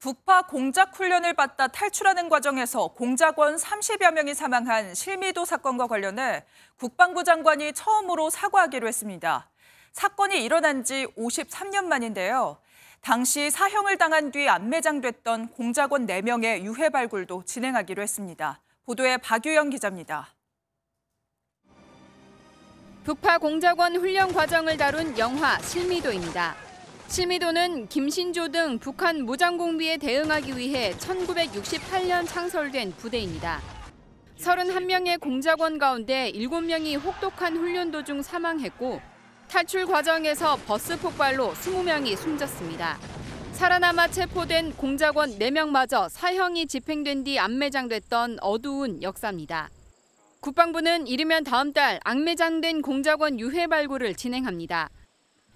북파 공작 훈련을 받다 탈출하는 과정에서 공작원 30여 명이 사망한 실미도 사건과 관련해 국방부 장관이 처음으로 사과하기로 했습니다. 사건이 일어난 지 53년 만인데요. 당시 사형을 당한 뒤 안매장됐던 공작원 4명의 유해 발굴도 진행하기로 했습니다. 보도에 박유영 기자입니다. 북파 공작원 훈련 과정을 다룬 영화 실미도입니다. 시미도는 김신조 등 북한 무장공비에 대응하기 위해 1968년 창설된 부대입니다. 31명의 공작원 가운데 7명이 혹독한 훈련 도중 사망했고 탈출 과정에서 버스 폭발로 20명이 숨졌습니다. 살아남아 체포된 공작원 4명마저 사형이 집행된 뒤 안매장됐던 어두운 역사입니다. 국방부는 이르면 다음 달 악매장된 공작원 유해 발굴을 진행합니다.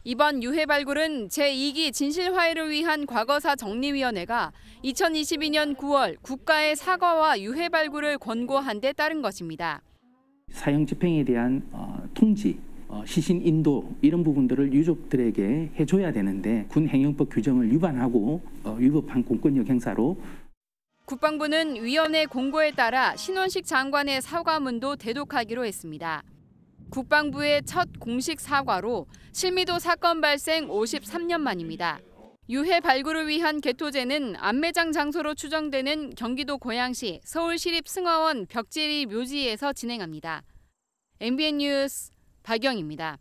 이번 유해 발굴은 제2기 진실화해를 위한 과거사 정리위원회가 2022년 9월 국가의 사과와 유해 발굴을 권고한 데 따른 것입니다. 사형 집행에 대한 어, 통지, 어, 시신 인도 이런 부분들을 유족들에게 해줘야 되는데 군 행령법 규정을 위반하고 어, 위법한 공권력 행사로 국방부는 위원회 공고에 따라 신원식 장관의 사과문도 대독하기로 했습니다. 국방부의 첫 공식 사과로 실미도 사건 발생 53년 만입니다. 유해 발굴을 위한 개토제는 안매장 장소로 추정되는 경기도 고양시 서울시립승화원 벽지리 묘지에서 진행합니다. MBN 뉴스 박영입니다.